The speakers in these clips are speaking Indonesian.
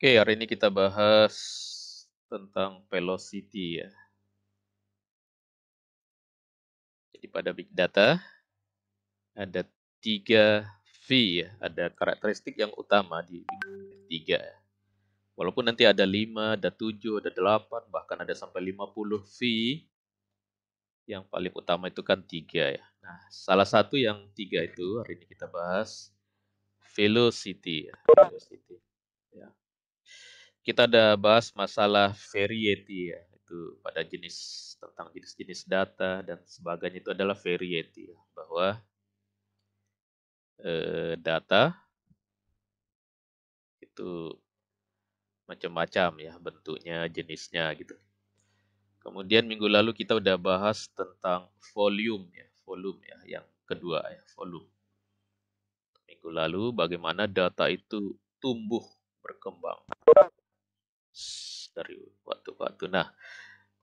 Oke, hari ini kita bahas tentang velocity ya. Jadi pada big data ada tiga V ya, ada karakteristik yang utama di tiga. Walaupun nanti ada lima, ada tujuh, ada delapan, bahkan ada sampai lima puluh V. Yang paling utama itu kan tiga ya. Nah, salah satu yang tiga itu hari ini kita bahas velocity ya. Velocity. Ya kita ada bahas masalah variety ya itu pada jenis tentang jenis-jenis data dan sebagainya itu adalah variety ya, bahwa eh, data itu macam-macam ya bentuknya jenisnya gitu kemudian minggu lalu kita udah bahas tentang volume ya volume ya yang kedua ya volume minggu lalu bagaimana data itu tumbuh berkembang dari waktu ke waktu. Nah,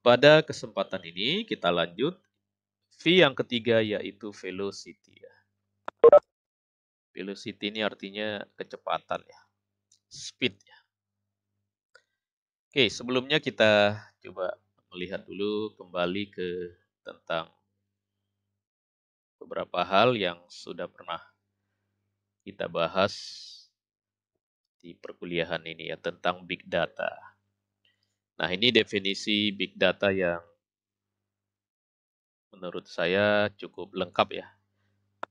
pada kesempatan ini kita lanjut V yang ketiga yaitu velocity ya. Velocity ini artinya kecepatan ya. Speed ya. Oke, sebelumnya kita coba melihat dulu kembali ke tentang beberapa hal yang sudah pernah kita bahas di perkuliahan ini ya tentang big data. Nah, ini definisi big data yang menurut saya cukup lengkap ya.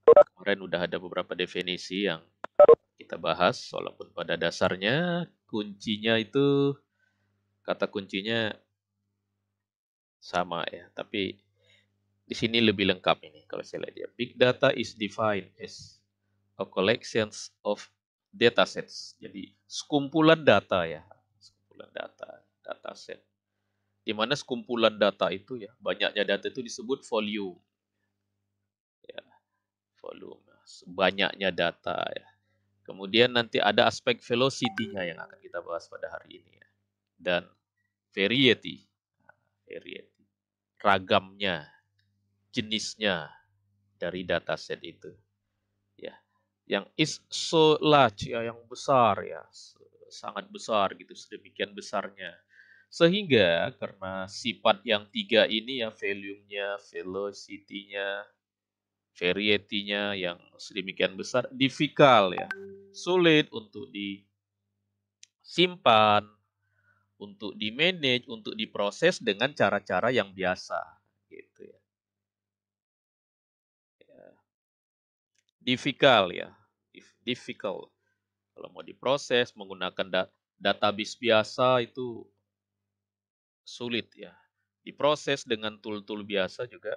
Kemarin udah ada beberapa definisi yang kita bahas walaupun pada dasarnya kuncinya itu kata kuncinya sama ya, tapi di sini lebih lengkap ini kalau saya lihat ya. Big data is defined as a collection of datasets. Jadi sekumpulan data ya, sekumpulan data, dataset. Di mana sekumpulan data itu ya, banyaknya data itu disebut volume. Ya, volume, sebanyaknya data ya. Kemudian nanti ada aspek velocity-nya yang akan kita bahas pada hari ini ya. Dan variety, variety, ragamnya, jenisnya dari dataset itu yang is so large ya yang besar ya sangat besar gitu sedemikian besarnya sehingga karena sifat yang tiga ini ya volume-nya, velocity-nya, variety-nya yang sedemikian besar difficult ya sulit untuk disimpan untuk di manage untuk diproses dengan cara-cara yang biasa difficult ya, difficult. Kalau mau diproses menggunakan da database biasa itu sulit ya. Diproses dengan tool-tool biasa juga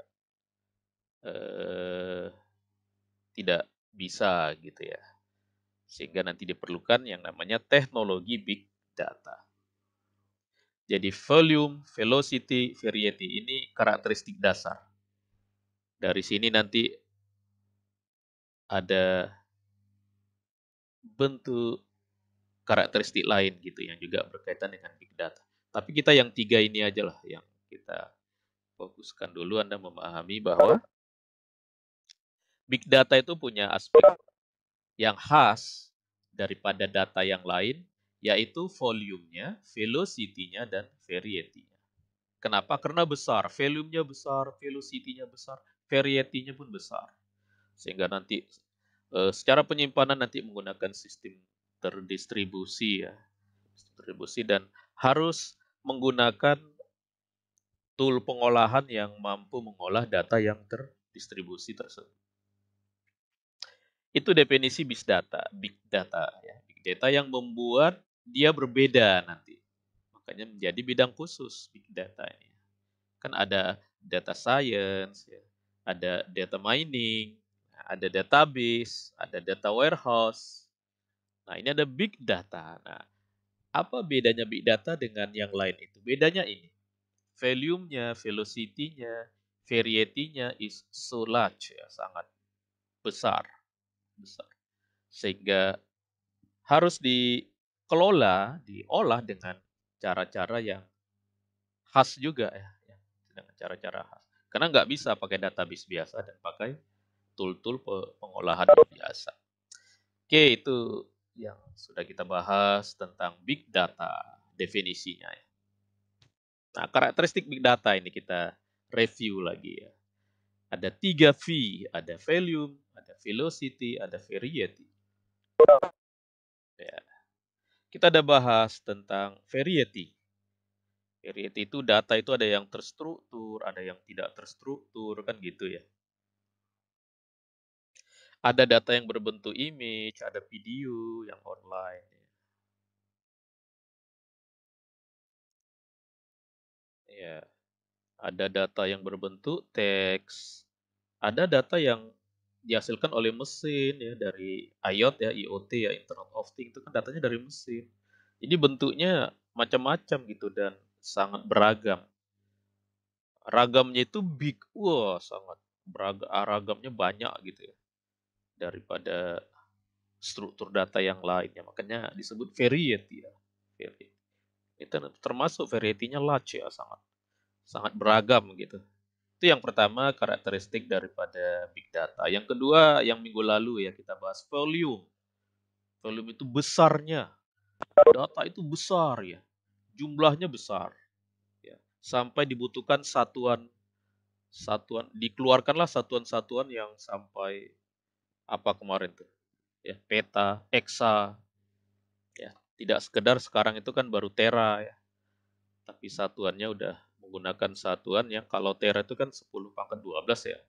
eh, tidak bisa gitu ya. Sehingga nanti diperlukan yang namanya teknologi big data. Jadi volume, velocity, variety ini karakteristik dasar. Dari sini nanti ada bentuk karakteristik lain gitu yang juga berkaitan dengan big data. Tapi kita yang tiga ini aja lah yang kita fokuskan dulu Anda memahami bahwa big data itu punya aspek yang khas daripada data yang lain yaitu volumenya, velocity-nya, dan variety-nya. Kenapa? Karena besar. Volumenya besar, velocity-nya besar, variety-nya pun besar sehingga nanti eh, secara penyimpanan nanti menggunakan sistem terdistribusi ya distribusi dan harus menggunakan tool pengolahan yang mampu mengolah data yang terdistribusi tersebut itu definisi big data big data ya big data yang membuat dia berbeda nanti makanya menjadi bidang khusus big data ini kan ada data science ya ada data mining ada database, ada data warehouse. Nah, ini ada big data. Nah, apa bedanya big data dengan yang lain itu? Bedanya ini. Volume-nya, velocity-nya, variety-nya is so large ya, sangat besar. Besar. Sehingga harus dikelola, diolah dengan cara-cara yang khas juga ya, dengan cara-cara khas. Karena nggak bisa pakai database biasa dan pakai tool-tool pengolahan yang biasa. Oke, itu yang sudah kita bahas tentang big data definisinya. Ya. Nah, karakteristik big data ini kita review lagi ya. Ada tiga V, ada volume, ada velocity, ada variety. Ya. Kita ada bahas tentang variety. Variety itu data itu ada yang terstruktur, ada yang tidak terstruktur, kan gitu ya ada data yang berbentuk image, ada video yang online. Ya, ada data yang berbentuk teks, ada data yang dihasilkan oleh mesin ya dari IOT ya IoT ya Internet of Things itu kan datanya dari mesin. Jadi bentuknya macam-macam gitu dan sangat beragam. Ragamnya itu big, wah sangat beragam, ah, ragamnya banyak gitu ya daripada struktur data yang lainnya. Makanya disebut variety ya. Variety. Itu termasuk variety-nya large ya, sangat sangat beragam gitu. Itu yang pertama karakteristik daripada big data. Yang kedua yang minggu lalu ya kita bahas volume. Volume itu besarnya. Data itu besar ya. Jumlahnya besar. Ya. Sampai dibutuhkan satuan satuan dikeluarkanlah satuan-satuan yang sampai apa kemarin tuh ya peta exa ya tidak sekedar sekarang itu kan baru tera ya tapi satuannya udah menggunakan satuan yang kalau tera itu kan 10 pangkat 12 ya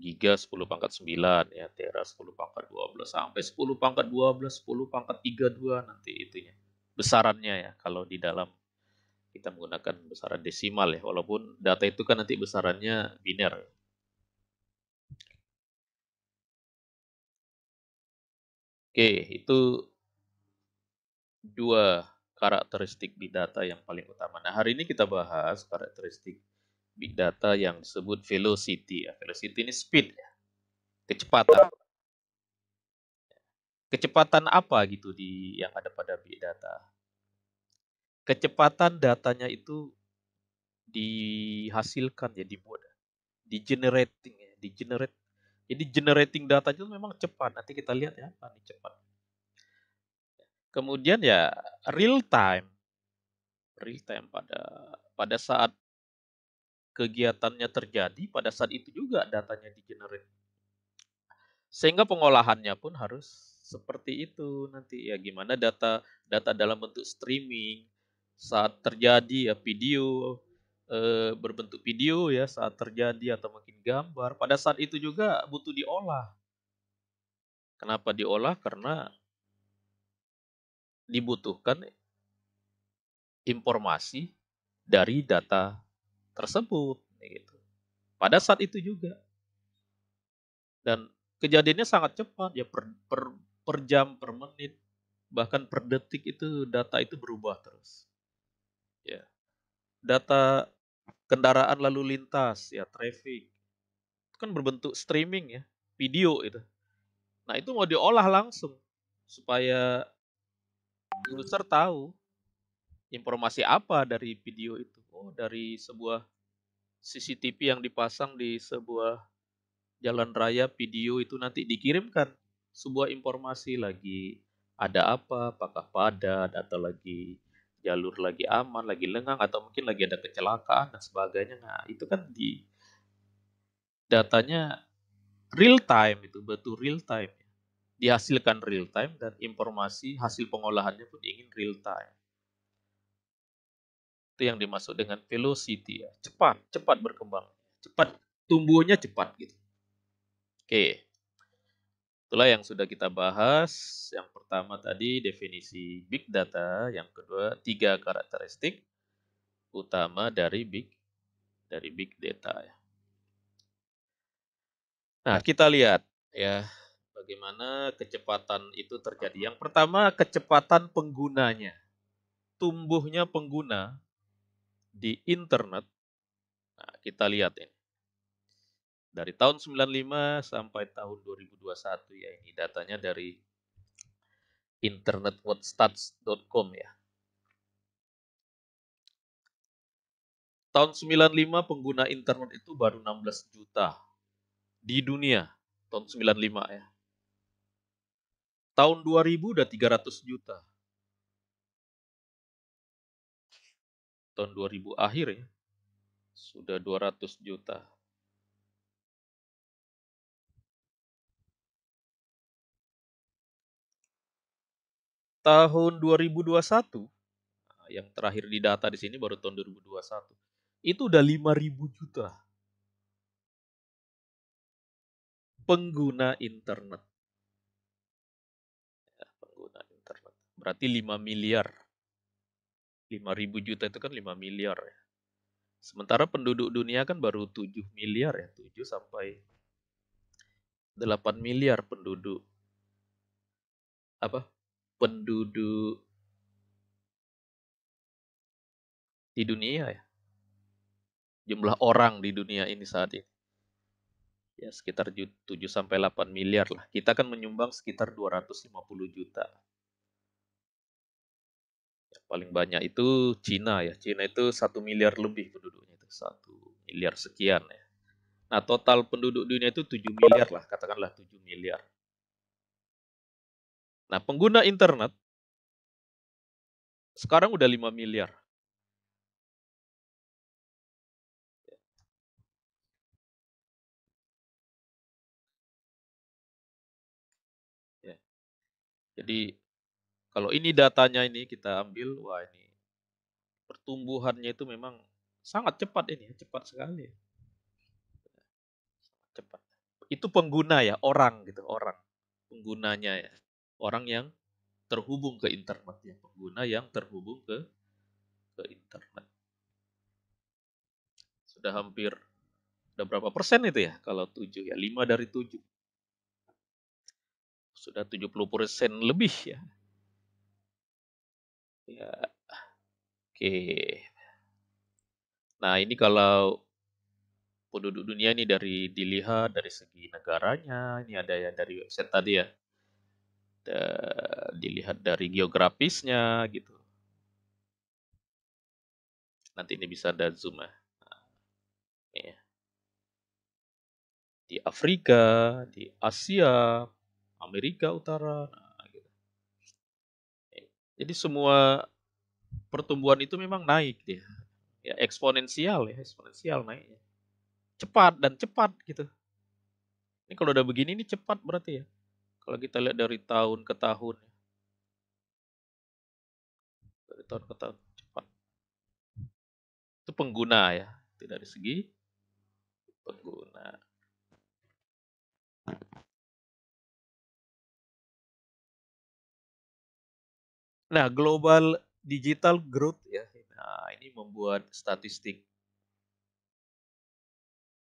giga 10 pangkat 9 ya tera 10 pangkat 12 sampai 10 pangkat 12 10 pangkat 32 nanti itunya besarannya ya kalau di dalam kita menggunakan besaran desimal ya walaupun data itu kan nanti besarannya biner Oke, itu dua karakteristik big data yang paling utama. Nah, hari ini kita bahas karakteristik big data yang disebut velocity. Ya. Velocity ini speed, ya. kecepatan. Kecepatan apa gitu di yang ada pada big data? Kecepatan datanya itu dihasilkan ya dibuat, di generating ya, di generate jadi generating data itu memang cepat. Nanti kita lihat ya apa cepat. Kemudian ya real time. Real time pada pada saat kegiatannya terjadi, pada saat itu juga datanya di generate. Sehingga pengolahannya pun harus seperti itu nanti ya gimana data data dalam bentuk streaming saat terjadi ya video e, berbentuk video ya saat terjadi atau mungkin gambar pada saat itu juga butuh diolah kenapa diolah karena dibutuhkan informasi dari data tersebut gitu pada saat itu juga dan kejadiannya sangat cepat ya per, per, per jam per menit bahkan per detik itu data itu berubah terus ya data kendaraan lalu lintas, ya traffic. Itu kan berbentuk streaming ya, video itu. Nah, itu mau diolah langsung supaya user tahu informasi apa dari video itu. Oh, dari sebuah CCTV yang dipasang di sebuah jalan raya video itu nanti dikirimkan sebuah informasi lagi ada apa, apakah padat atau lagi jalur lagi aman, lagi lengang, atau mungkin lagi ada kecelakaan dan sebagainya. Nah, itu kan di datanya real time itu betul real time dihasilkan real time dan informasi hasil pengolahannya pun ingin real time itu yang dimaksud dengan velocity ya cepat cepat berkembang cepat tumbuhnya cepat gitu oke okay. Itulah yang sudah kita bahas. Yang pertama tadi definisi big data, yang kedua tiga karakteristik utama dari big dari big data ya. Nah, kita lihat ya bagaimana kecepatan itu terjadi. Yang pertama kecepatan penggunanya. Tumbuhnya pengguna di internet. Nah, kita lihat ini dari tahun 95 sampai tahun 2021 ya ini datanya dari internetworldstats.com ya. Tahun 95 pengguna internet itu baru 16 juta di dunia tahun 95 ya. Tahun 2000 udah 300 juta. Tahun 2000 akhir ya. Sudah 200 juta tahun 2021 ah, yang terakhir di data di sini baru tahun 2021 itu udah 5000 juta pengguna internet. Ya, pengguna internet. Berarti 5 miliar. 5000 juta itu kan 5 miliar ya. Sementara penduduk dunia kan baru 7 miliar ya, 7 sampai 8 miliar penduduk apa penduduk di dunia ya. Jumlah orang di dunia ini saat ini. Ya, sekitar 7 sampai 8 miliar lah. Kita akan menyumbang sekitar 250 juta. Yang paling banyak itu Cina ya. Cina itu 1 miliar lebih penduduknya itu. 1 miliar sekian ya. Nah, total penduduk dunia itu 7 miliar lah, katakanlah 7 miliar. Nah, pengguna internet sekarang udah 5 miliar. Ya. Jadi kalau ini datanya ini kita ambil, wah ini pertumbuhannya itu memang sangat cepat ini, ya, cepat sekali. Cepat. Itu pengguna ya, orang gitu, orang penggunanya ya orang yang terhubung ke internet ya pengguna yang terhubung ke ke internet sudah hampir udah berapa persen itu ya kalau 7 ya 5 dari 7 sudah 70 persen lebih ya ya oke nah ini kalau penduduk dunia ini dari dilihat dari segi negaranya ini ada yang dari website tadi ya Eh, dilihat dari geografisnya gitu. Nanti ini bisa ada zoom ya. Nah, iya. Di Afrika, di Asia, Amerika Utara. Nah, gitu. Iya. Jadi semua pertumbuhan itu memang naik dia. Ya eksponensial ya, eksponensial naiknya. Cepat dan cepat gitu. Ini kalau udah begini ini cepat berarti ya. Kalau kita lihat dari tahun ke tahun, ya. dari tahun ke tahun cepat. Itu pengguna ya, tidak dari segi pengguna. Nah, global digital growth ya. Nah, ini membuat statistik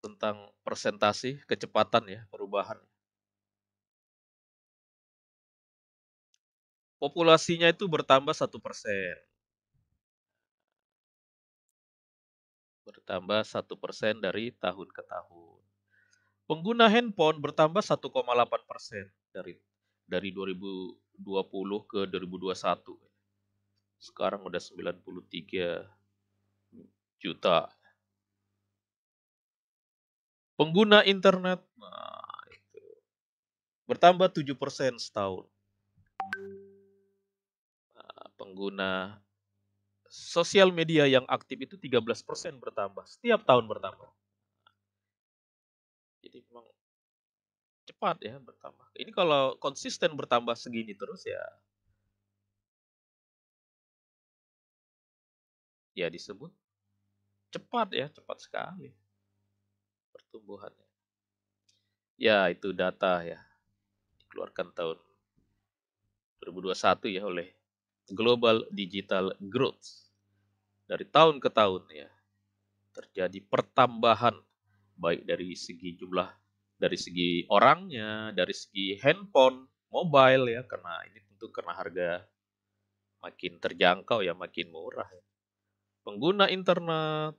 tentang presentasi kecepatan ya perubahan populasinya itu bertambah satu persen. Bertambah satu persen dari tahun ke tahun. Pengguna handphone bertambah 1,8 persen dari dari 2020 ke 2021. Sekarang udah 93 juta. Pengguna internet, nah itu bertambah tujuh persen setahun pengguna sosial media yang aktif itu 13% bertambah setiap tahun bertambah. Jadi memang cepat ya bertambah. Ini kalau konsisten bertambah segini terus ya ya disebut cepat ya, cepat sekali pertumbuhannya. Ya, itu data ya dikeluarkan tahun 2021 ya oleh Global Digital Growth. Dari tahun ke tahun ya terjadi pertambahan baik dari segi jumlah dari segi orangnya, dari segi handphone, mobile ya karena ini tentu karena harga makin terjangkau ya makin murah. Pengguna internet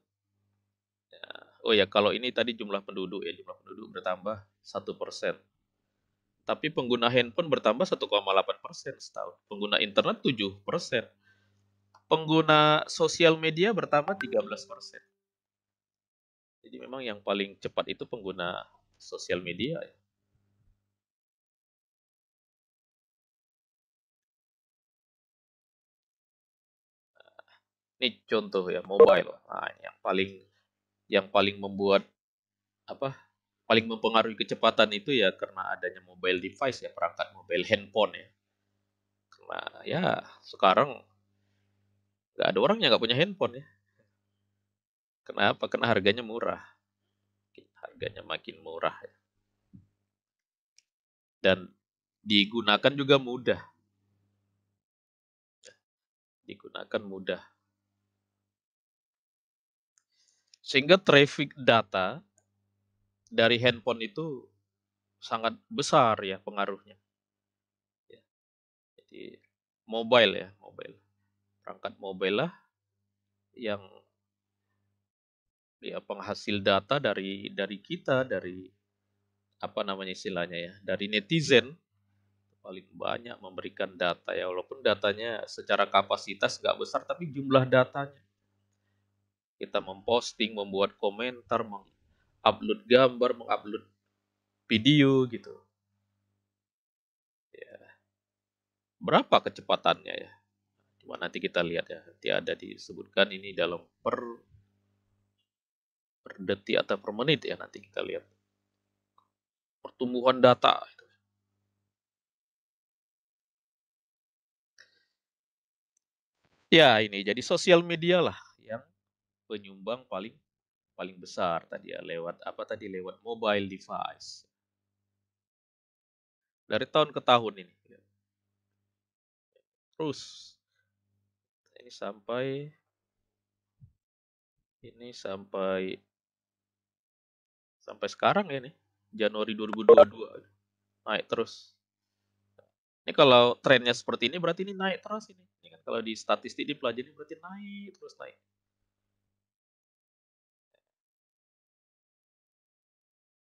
ya, oh ya kalau ini tadi jumlah penduduk ya jumlah penduduk bertambah satu persen tapi pengguna handphone bertambah 1,8 persen setahun. Pengguna internet 7 persen. Pengguna sosial media bertambah 13 persen. Jadi memang yang paling cepat itu pengguna sosial media. Ya. ini contoh ya mobile nah, yang paling yang paling membuat apa paling mempengaruhi kecepatan itu ya karena adanya mobile device ya perangkat mobile handphone ya karena ya sekarang nggak ada orang yang nggak punya handphone ya kenapa karena harganya murah harganya makin murah ya dan digunakan juga mudah. Digunakan mudah. Sehingga traffic data dari handphone itu sangat besar ya pengaruhnya. Ya. Jadi mobile ya, mobile. Perangkat mobile lah yang ya penghasil data dari dari kita dari apa namanya istilahnya ya dari netizen paling banyak memberikan data ya walaupun datanya secara kapasitas nggak besar tapi jumlah datanya kita memposting membuat komentar meng upload gambar, mengupload video gitu. Ya. Berapa kecepatannya ya? Cuma nanti kita lihat ya. Nanti ada disebutkan ini dalam per per detik atau per menit ya nanti kita lihat. Pertumbuhan data Ya, ini jadi sosial media lah yang penyumbang paling paling besar tadi ya lewat apa tadi lewat mobile device. Dari tahun ke tahun ini. Terus ini sampai ini sampai sampai sekarang ya ini Januari 2022 naik terus ini kalau trennya seperti ini berarti ini naik terus ini, ini kan kalau di statistik dipelajari berarti naik terus naik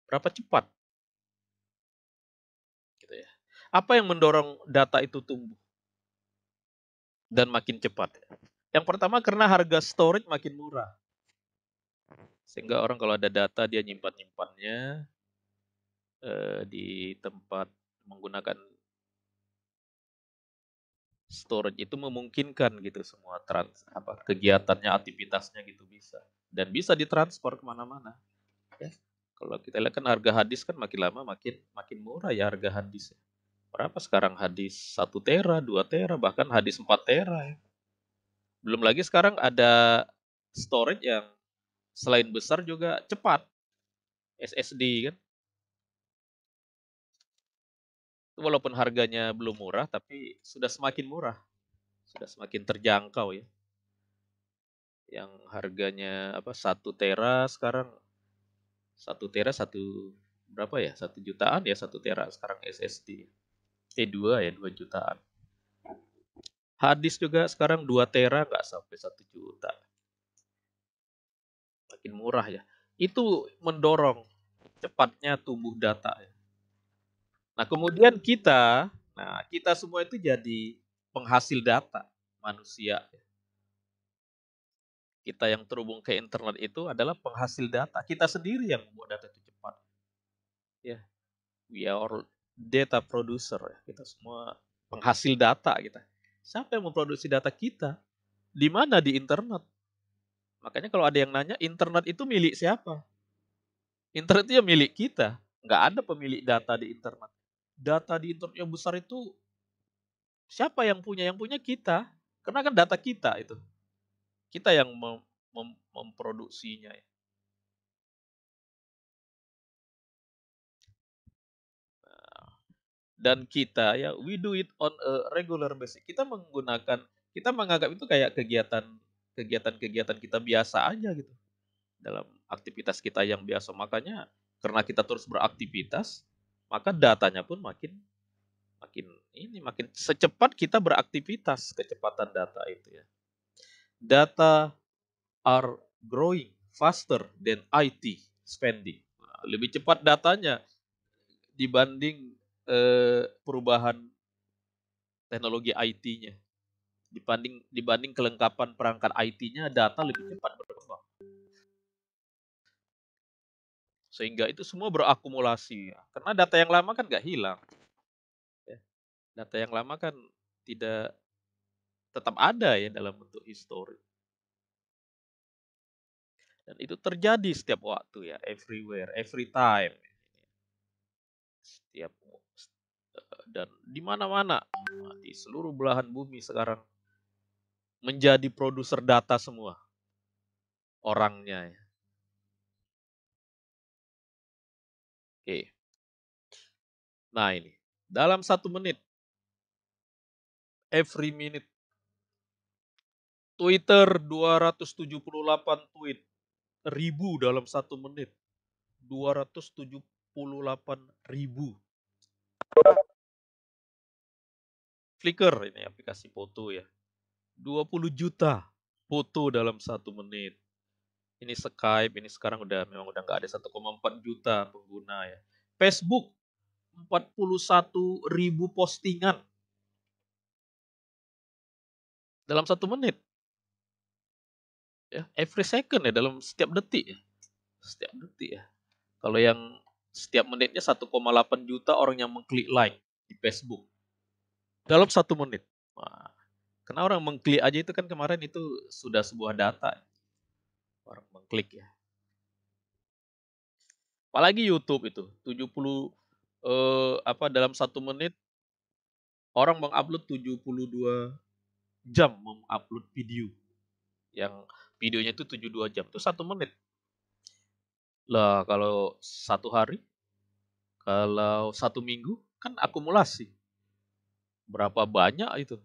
berapa cepat. Gitu ya. Apa yang mendorong data itu tumbuh dan makin cepat? Yang pertama karena harga storage makin murah. Sehingga orang kalau ada data dia nyimpan-nyimpannya eh, di tempat menggunakan storage itu memungkinkan gitu semua trans apa kegiatannya aktivitasnya gitu bisa dan bisa ditransfer kemana-mana. Ya. Kalau kita lihat kan harga hadis kan makin lama makin makin murah ya harga hadis. Ya. Berapa sekarang hadis 1 tera, 2 tera, bahkan hadis 4 tera ya. Belum lagi sekarang ada storage yang selain besar juga cepat. SSD kan. Walaupun harganya belum murah tapi sudah semakin murah. Sudah semakin terjangkau ya yang harganya apa satu tera sekarang satu tera satu berapa ya satu jutaan ya satu tera sekarang SSD eh 2 ya dua jutaan hadis juga sekarang dua tera nggak sampai satu juta makin murah ya itu mendorong cepatnya tumbuh data ya. nah kemudian kita nah kita semua itu jadi penghasil data manusia ya kita yang terhubung ke internet itu adalah penghasil data. Kita sendiri yang membuat data itu cepat. Ya, yeah. we are data producer. Ya, kita semua penghasil data kita. Siapa yang memproduksi data kita? Di mana di internet? Makanya kalau ada yang nanya, internet itu milik siapa? Internet itu ya milik kita. Nggak ada pemilik data di internet. Data di internet yang besar itu siapa yang punya? Yang punya kita. Karena kan data kita itu kita yang mem mem memproduksinya ya. Nah, dan kita ya we do it on a regular basis. Kita menggunakan kita menganggap itu kayak kegiatan kegiatan-kegiatan kita biasa aja gitu. Dalam aktivitas kita yang biasa makanya karena kita terus beraktivitas, maka datanya pun makin makin ini makin secepat kita beraktivitas kecepatan data itu ya data are growing faster than IT spending. Nah, lebih cepat datanya dibanding eh, perubahan teknologi IT-nya. Dibanding dibanding kelengkapan perangkat IT-nya, data lebih cepat berkembang. Sehingga itu semua berakumulasi. Ya. Karena data yang lama kan nggak hilang. Ya. Data yang lama kan tidak tetap ada ya dalam bentuk histori. Dan itu terjadi setiap waktu ya, everywhere, every time. Setiap eh, dan di mana-mana di seluruh belahan bumi sekarang menjadi produser data semua orangnya ya. Oke. Nah ini dalam satu menit every minute Twitter 278 tweet. Ribu dalam satu menit. 278 ribu. Flickr ini aplikasi foto ya. 20 juta foto dalam satu menit. Ini Skype, ini sekarang udah memang udah nggak ada 1,4 juta pengguna ya. Facebook 41 ribu postingan dalam satu menit ya every second ya dalam setiap detik ya. setiap detik ya kalau yang setiap menitnya 1,8 juta orang yang mengklik like di Facebook dalam satu menit nah, karena orang mengklik aja itu kan kemarin itu sudah sebuah data ya. orang mengklik ya apalagi YouTube itu 70 eh, apa dalam satu menit orang mengupload 72 jam mengupload video yang videonya itu 72 jam itu satu menit lah kalau satu hari kalau satu minggu kan akumulasi berapa banyak itu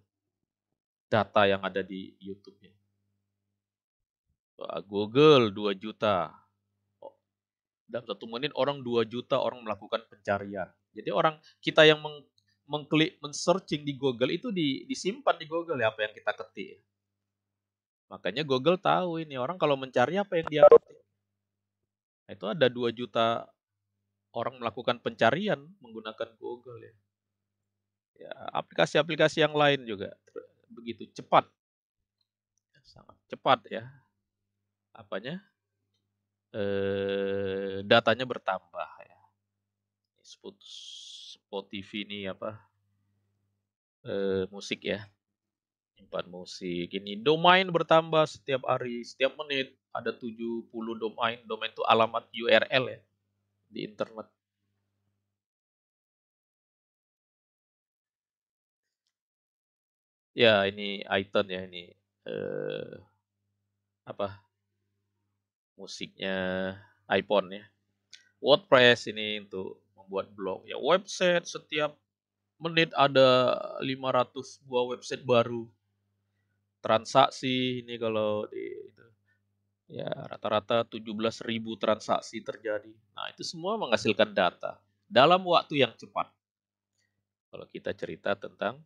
data yang ada di YouTube-nya Google 2 juta oh, dalam satu menit orang 2 juta orang melakukan pencarian jadi orang kita yang meng mengklik men-searching di Google itu di, disimpan di Google ya apa yang kita ketik Makanya Google tahu ini orang kalau mencari apa yang dia ketik. Nah, itu ada 2 juta orang melakukan pencarian menggunakan Google ya. Ya, aplikasi-aplikasi yang lain juga begitu cepat. Ya, sangat cepat ya. Apanya? Eh, datanya bertambah ya. Spot, Spotify ini apa? Eh, musik ya tempat musik. Ini domain bertambah setiap hari, setiap menit ada 70 domain. Domain itu alamat URL ya di internet. Ya, ini item ya ini eh, apa? Musiknya iPhone ya. WordPress ini untuk membuat blog ya website setiap menit ada 500 buah website baru transaksi ini kalau di itu ya rata-rata 17.000 transaksi terjadi. Nah, itu semua menghasilkan data dalam waktu yang cepat. Kalau kita cerita tentang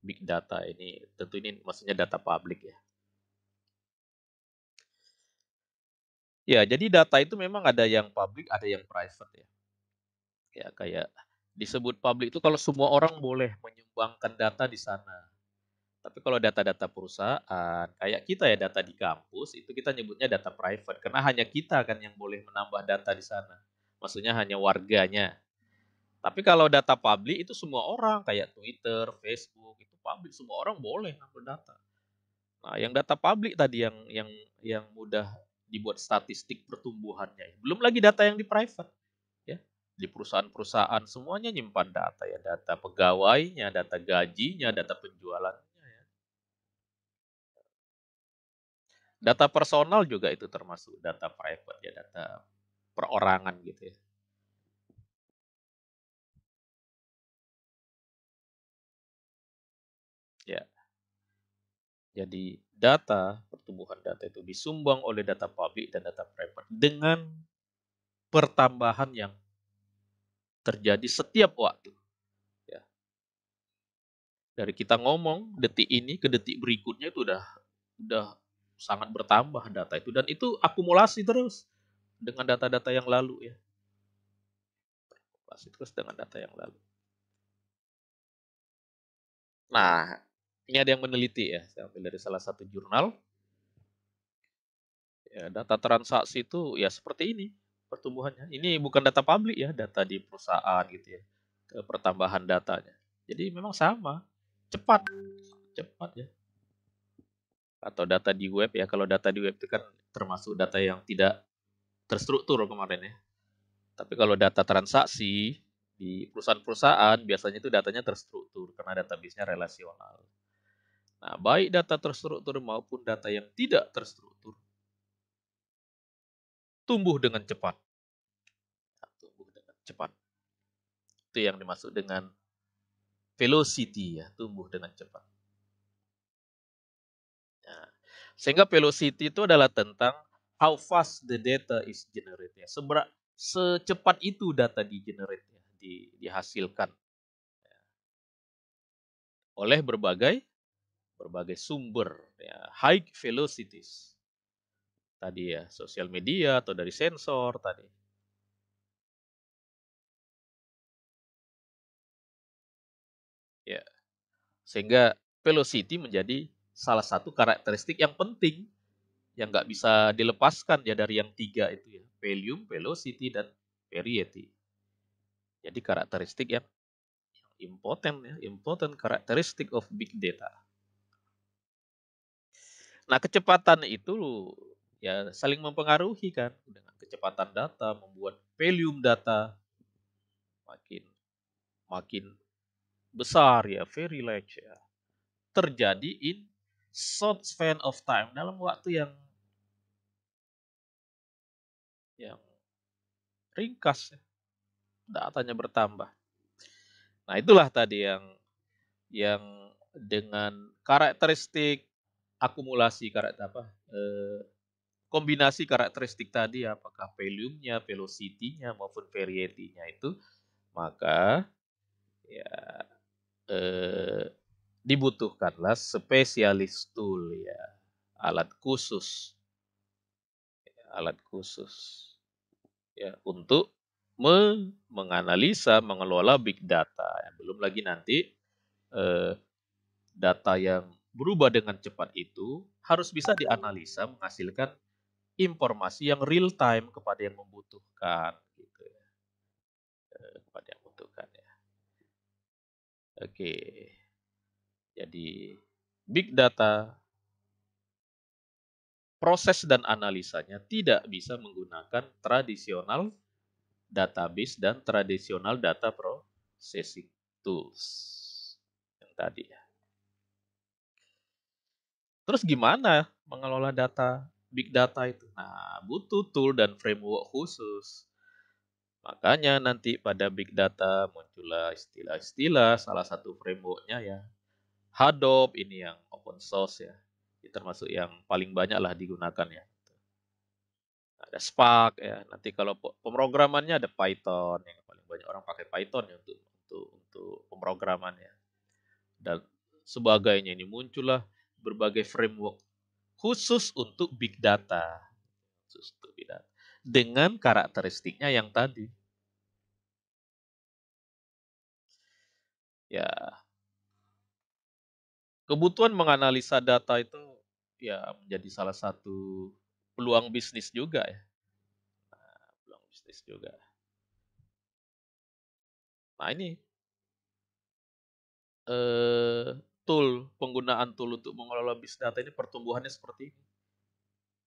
big data ini, tentu ini maksudnya data publik ya. Ya, jadi data itu memang ada yang publik, ada yang private ya. Ya, kayak disebut publik itu kalau semua orang boleh menyumbangkan data di sana. Tapi kalau data-data perusahaan, kayak kita ya data di kampus, itu kita nyebutnya data private. Karena hanya kita kan yang boleh menambah data di sana. Maksudnya hanya warganya. Tapi kalau data publik itu semua orang, kayak Twitter, Facebook, itu publik. Semua orang boleh nambah data. Nah, yang data publik tadi yang yang yang mudah dibuat statistik pertumbuhannya. Belum lagi data yang di private. Ya, di perusahaan-perusahaan semuanya nyimpan data ya, data pegawainya, data gajinya, data penjualan Data personal juga itu termasuk data private ya, data perorangan gitu ya. Ya. Jadi data, pertumbuhan data itu disumbang oleh data publik dan data private dengan pertambahan yang terjadi setiap waktu. Ya. Dari kita ngomong detik ini ke detik berikutnya itu udah udah sangat bertambah data itu dan itu akumulasi terus dengan data-data yang lalu ya. Akumulasi terus dengan data yang lalu. Nah, ini ada yang meneliti ya, saya ambil dari salah satu jurnal. Ya, data transaksi itu ya seperti ini pertumbuhannya. Ini bukan data publik ya, data di perusahaan gitu ya. Pertambahan datanya. Jadi memang sama, cepat, cepat ya atau data di web ya kalau data di web itu kan termasuk data yang tidak terstruktur kemarin ya tapi kalau data transaksi di perusahaan-perusahaan biasanya itu datanya terstruktur karena database-nya relasional nah baik data terstruktur maupun data yang tidak terstruktur tumbuh dengan cepat nah, tumbuh dengan cepat itu yang dimaksud dengan velocity ya tumbuh dengan cepat sehingga velocity itu adalah tentang how fast the data is generated. Sebera, secepat itu data di generate di, dihasilkan oleh berbagai berbagai sumber ya, high velocities tadi ya sosial media atau dari sensor tadi ya sehingga velocity menjadi salah satu karakteristik yang penting yang nggak bisa dilepaskan ya dari yang tiga itu ya volume, velocity dan variety. Jadi karakteristik yang important ya, important karakteristik of big data. Nah kecepatan itu ya saling mempengaruhi kan dengan kecepatan data membuat volume data makin makin besar ya very large ya terjadi in short span of time dalam waktu yang yang ringkas ya, datanya bertambah. Nah, itulah tadi yang yang dengan karakteristik akumulasi karakter apa? Eh, kombinasi karakteristik tadi apakah volume-nya, velocity-nya maupun variety-nya itu maka ya eh, dibutuhkanlah spesialis tool ya, alat khusus. alat khusus ya untuk me menganalisa, mengelola big data. Belum lagi nanti eh, data yang berubah dengan cepat itu harus bisa dianalisa menghasilkan informasi yang real time kepada yang membutuhkan gitu ya. Eh, kepada yang membutuhkan ya. Oke. Okay. Jadi big data proses dan analisanya tidak bisa menggunakan tradisional database dan tradisional data processing tools yang tadi ya. Terus gimana mengelola data big data itu? Nah, butuh tool dan framework khusus. Makanya nanti pada big data muncullah istilah-istilah salah satu frameworknya ya Hadop ini yang open source ya. Ini termasuk yang paling banyak lah digunakan ya. Ada Spark ya. Nanti kalau pemrogramannya ada Python yang paling banyak orang pakai Python ya untuk untuk untuk pemrogramannya. Dan sebagainya ini muncullah berbagai framework khusus untuk big data. Khusus untuk big data. Dengan karakteristiknya yang tadi. Ya, kebutuhan menganalisa data itu ya menjadi salah satu peluang bisnis juga ya. Nah, peluang bisnis juga. Nah ini eh, tool penggunaan tool untuk mengelola bisnis data ini pertumbuhannya seperti ini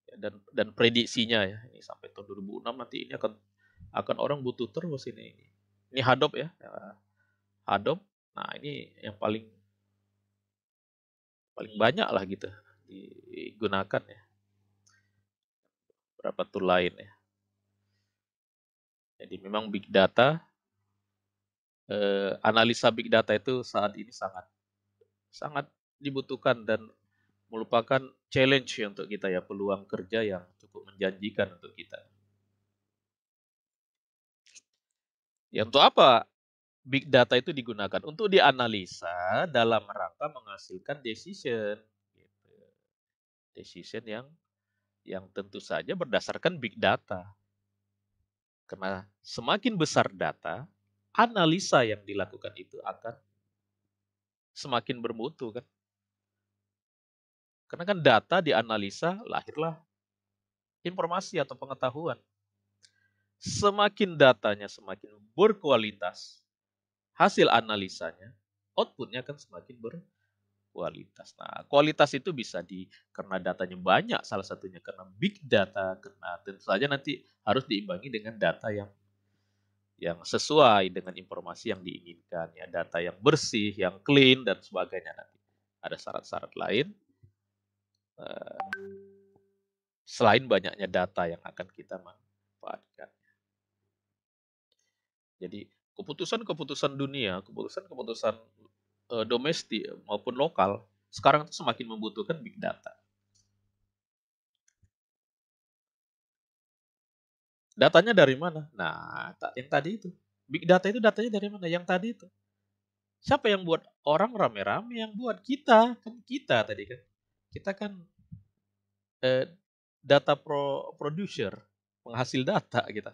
ya, dan dan prediksinya ya ini sampai tahun 2006 nanti ini akan akan orang butuh terus ini ini, hadop ya, ya. hadop Nah ini yang paling paling iya. banyak lah gitu digunakan ya berapa tool lain ya jadi memang big data eh, analisa big data itu saat ini sangat sangat dibutuhkan dan merupakan challenge ya untuk kita ya peluang kerja yang cukup menjanjikan untuk kita. Ya untuk apa big data itu digunakan untuk dianalisa dalam rangka menghasilkan decision gitu. decision yang yang tentu saja berdasarkan big data karena semakin besar data analisa yang dilakukan itu akan semakin bermutu kan karena kan data dianalisa lahirlah informasi atau pengetahuan semakin datanya semakin berkualitas hasil analisanya, outputnya akan semakin berkualitas. Nah, kualitas itu bisa di karena datanya banyak, salah satunya karena big data, karena tentu saja nanti harus diimbangi dengan data yang yang sesuai dengan informasi yang diinginkan, ya data yang bersih, yang clean dan sebagainya nanti. Ada syarat-syarat lain. Eh, selain banyaknya data yang akan kita manfaatkan. Jadi keputusan-keputusan dunia, keputusan-keputusan uh, domestik maupun lokal sekarang itu semakin membutuhkan big data. Datanya dari mana? Nah, yang tadi itu. Big data itu datanya dari mana? Yang tadi itu. Siapa yang buat orang rame-rame yang buat kita? Kan kita tadi kan. Kita kan eh, data pro producer, penghasil data kita.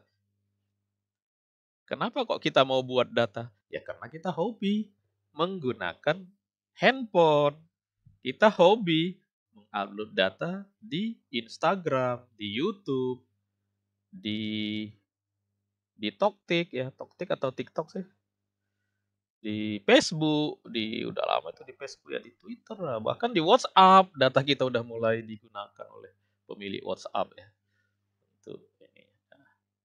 Kenapa kok kita mau buat data? Ya karena kita hobi menggunakan handphone. Kita hobi mengupload data di Instagram, di YouTube, di di Toktik ya, TikTok atau TikTok sih. Di Facebook, di udah lama itu di Facebook ya, di Twitter bahkan di WhatsApp data kita udah mulai digunakan oleh pemilik WhatsApp ya.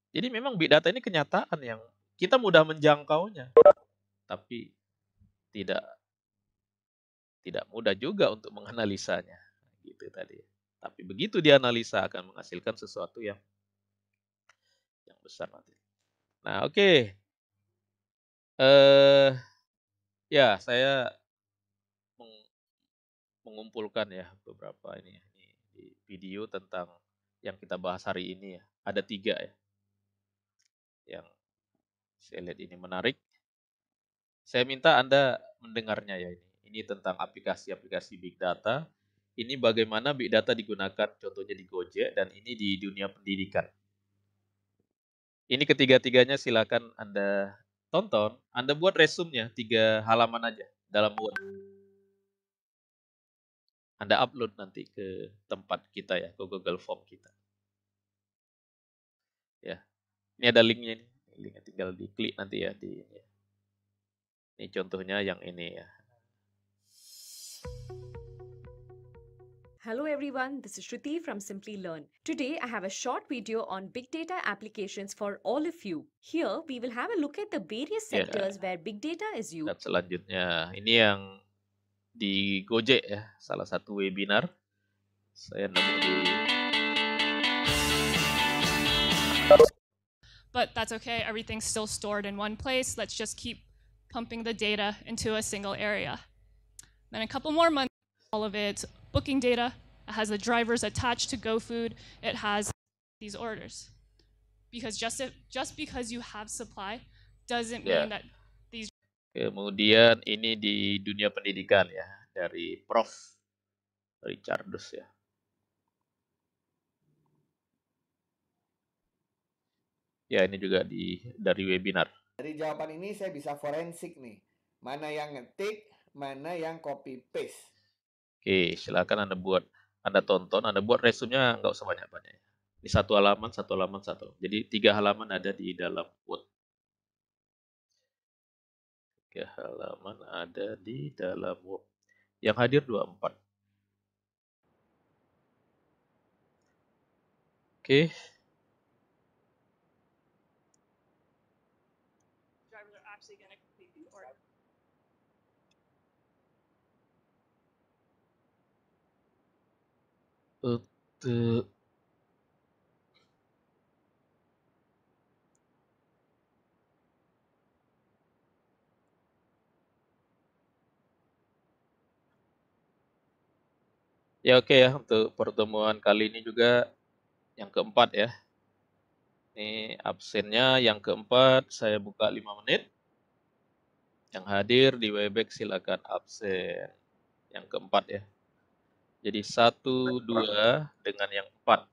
Jadi memang big data ini kenyataan yang kita mudah menjangkaunya. Tapi tidak tidak mudah juga untuk menganalisanya gitu tadi. Tapi begitu dianalisa akan menghasilkan sesuatu yang yang besar nanti. Nah, oke. Okay. Eh uh, ya, saya meng, mengumpulkan ya beberapa ini, ini di video tentang yang kita bahas hari ini ya. Ada tiga ya yang saya lihat ini menarik. Saya minta Anda mendengarnya ya ini. Ini tentang aplikasi-aplikasi big data. Ini bagaimana big data digunakan contohnya di Gojek dan ini di dunia pendidikan. Ini ketiga-tiganya silakan Anda tonton. Anda buat resumnya tiga halaman aja dalam Word. Anda upload nanti ke tempat kita ya, ke Google Form kita. Ya, ini ada linknya nih. Linknya tinggal diklik nanti ya di ini. Ya. Ini contohnya yang ini ya. Hello everyone, this is Shruti from Simply Learn. Today I have a short video on big data applications for all of you. Here we will have a look at the various sectors yeah. where big data is used. Dan selanjutnya ini yang di Gojek ya, salah satu webinar. Saya nemu di but that's okay. Everything's still stored in one place. Let's just keep pumping the data into a single area. Then a couple more months, all of it booking data. It has the drivers attached to GoFood. It has these orders. Because just if, just because you have supply doesn't yeah. mean that these Kemudian ini di dunia pendidikan ya dari Prof Richardus ya. Ya, ini juga di dari webinar. Dari jawaban ini saya bisa forensik nih. Mana yang ngetik, mana yang copy paste. Oke, silakan Anda buat, Anda tonton, Anda buat resumnya nggak usah banyak-banyak. Ini ya. satu halaman, satu halaman, satu. Jadi tiga halaman ada di dalam Word. Tiga halaman ada di dalam Word. Yang hadir 24. Oke. Ya oke ya untuk pertemuan kali ini juga yang keempat ya. Ini absennya yang keempat saya buka 5 menit. Yang hadir di Webex silakan absen. Yang keempat ya. Jadi satu dua dengan yang empat.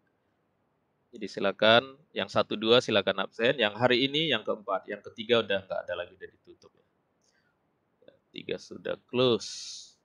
Jadi silakan yang satu dua silakan absen. Yang hari ini yang keempat. Yang ketiga udah nggak ada lagi dari tutup. Ya. Tiga sudah close.